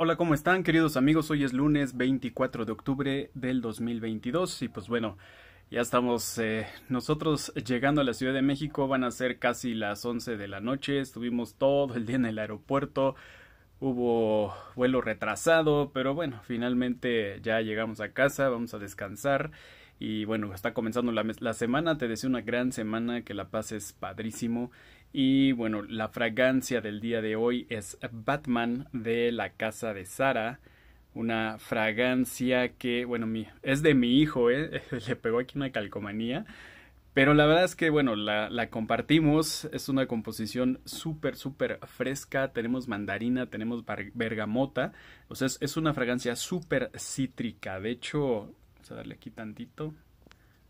Hola, ¿cómo están queridos amigos? Hoy es lunes 24 de octubre del 2022 y pues bueno, ya estamos eh, nosotros llegando a la Ciudad de México, van a ser casi las 11 de la noche, estuvimos todo el día en el aeropuerto, hubo vuelo retrasado, pero bueno, finalmente ya llegamos a casa, vamos a descansar y bueno, está comenzando la, la semana, te deseo una gran semana, que la pases padrísimo y bueno, la fragancia del día de hoy es Batman de la casa de Sara. Una fragancia que, bueno, mi, es de mi hijo, ¿eh? le pegó aquí una calcomanía. Pero la verdad es que, bueno, la, compartimos. Es una composición súper, súper fresca. Tenemos mandarina, tenemos bergamota. O sea, es, una fragancia súper cítrica. De hecho, vamos a darle aquí tantito.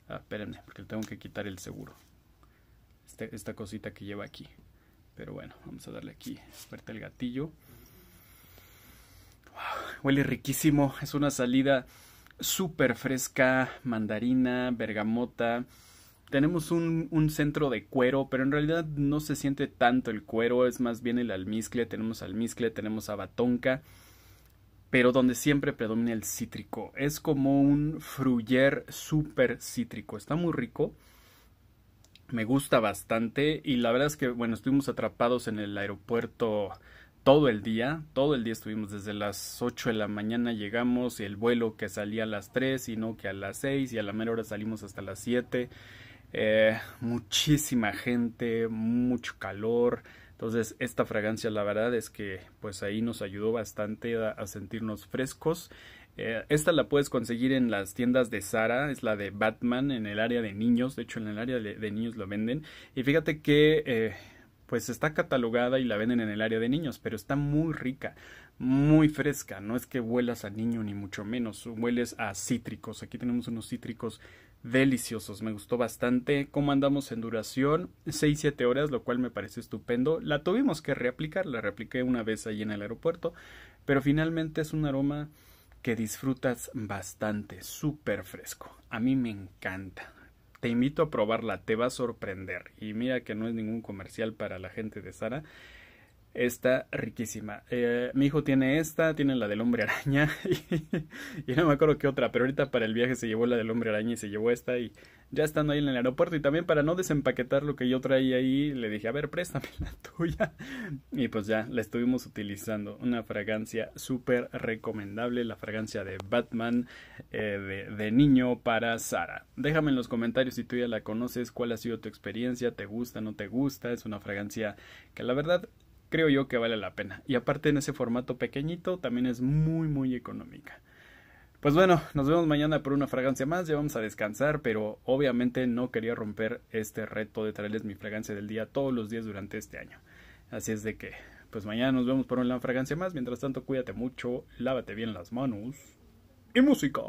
Ah, espérenme, porque tengo que quitar el seguro. Este, esta, cosita que lleva aquí. Pero bueno, vamos a darle aquí fuerte el gatillo. huele riquísimo, es una salida súper fresca, mandarina, bergamota. Tenemos un, un, centro de cuero, pero en realidad no se siente tanto el cuero, es más bien el almizcle, tenemos almizcle, tenemos abatonca, pero donde siempre predomina el cítrico. Es como un fruyer súper cítrico, está muy rico me gusta bastante y la verdad es que, bueno, estuvimos atrapados en el aeropuerto todo el día, todo el día estuvimos desde las 8 de la mañana llegamos, y el vuelo que salía a las 3 y no que a las 6 y a la mera hora salimos hasta las 7. Eh, muchísima gente, mucho calor, entonces, esta fragancia, la verdad es que pues ahí nos ayudó bastante a, sentirnos frescos. Eh, esta la puedes conseguir en las tiendas de Sara, es la de Batman en el área de niños, de hecho en el área de, niños lo venden. Y fíjate que eh, pues está catalogada y la venden en el área de niños, pero está muy rica, muy fresca, no es que huelas a niño ni mucho menos, hueles a cítricos, aquí tenemos unos cítricos deliciosos, me gustó bastante cómo andamos en duración, 6-7 horas, lo cual me parece estupendo, la tuvimos que reaplicar, la reapliqué una vez ahí en el aeropuerto, pero finalmente es un aroma que disfrutas bastante, súper fresco, a mí me encanta, te invito a probarla, te va a sorprender. Y mira que no es ningún comercial para la gente de Sara, está riquísima. Eh, mi hijo tiene esta, tiene la del hombre araña y, no me acuerdo qué otra, pero ahorita para el viaje se llevó la del hombre araña y se llevó esta y ya estando ahí en el aeropuerto y también para no desempaquetar lo que yo traía ahí, le dije, a ver, préstame la tuya y pues ya la estuvimos utilizando. Una fragancia súper recomendable, la fragancia de Batman eh, de, de niño para Sara. Déjame en los comentarios si tú ya la conoces, cuál ha sido tu experiencia, te gusta, no te gusta, es una fragancia que la verdad creo yo que vale la pena. Y aparte en ese formato pequeñito también es muy muy económica. Pues bueno, nos vemos mañana por una fragancia más, ya vamos a descansar, pero obviamente no quería romper este reto de traerles mi fragancia del día todos los días durante este año. Así es de que, pues mañana nos vemos por una fragancia más, mientras tanto cuídate mucho, lávate bien las manos y música.